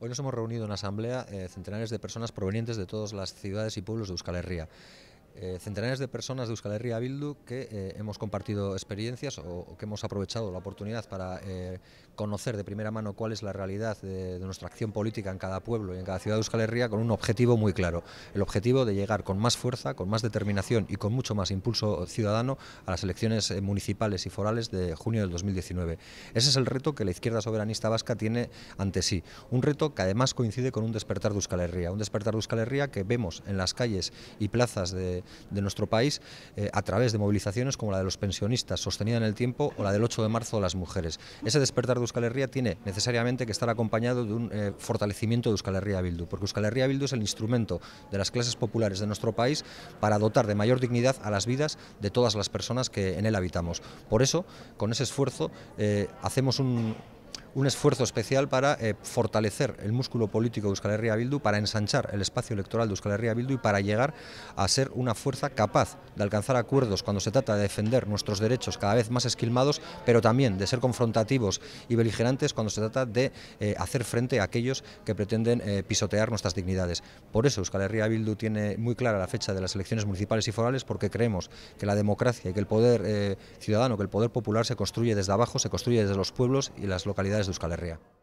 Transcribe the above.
Hoy nos hemos reunido en asamblea eh, centenares de personas provenientes de todas las ciudades y pueblos de Euskal Herria. Eh, centenares de personas de Euskal Herria Bildu que eh, hemos compartido experiencias o, que hemos aprovechado la oportunidad para eh, conocer de primera mano cuál es la realidad de, de, nuestra acción política en cada pueblo y en cada ciudad de Euskal Herria con un objetivo muy claro, el objetivo de llegar con más fuerza, con más determinación y con mucho más impulso ciudadano a las elecciones municipales y forales de junio del 2019. Ese es el reto que la izquierda soberanista vasca tiene ante sí, un reto que además coincide con un despertar de Euskal Herria, un despertar de Euskal Herria que vemos en las calles y plazas de, de nuestro país eh, a través de movilizaciones como la de los pensionistas, sostenida en el tiempo, o la del 8 de marzo de las mujeres. Ese despertar de Euskal Herria tiene necesariamente que estar acompañado de un eh, fortalecimiento de Euskal Herria Bildu, porque Euskal Herria Bildu es el instrumento de las clases populares de nuestro país para dotar de mayor dignidad a las vidas de todas las personas que en él habitamos. Por eso, con ese esfuerzo, eh, hacemos un un esfuerzo especial para eh, fortalecer el músculo político de Euskal Herria Bildu, para ensanchar el espacio electoral de Euskal Herria Bildu y para llegar a ser una fuerza capaz de alcanzar acuerdos cuando se trata de defender nuestros derechos cada vez más esquilmados, pero también de ser confrontativos y beligerantes cuando se trata de eh, hacer frente a aquellos que pretenden eh, pisotear nuestras dignidades. Por eso Euskal Herria Bildu tiene muy clara la fecha de las elecciones municipales y forales porque creemos que la democracia y que el poder ciudadano, que el poder popular se construye desde abajo, se construye desde los pueblos y las localidades Euskal Herria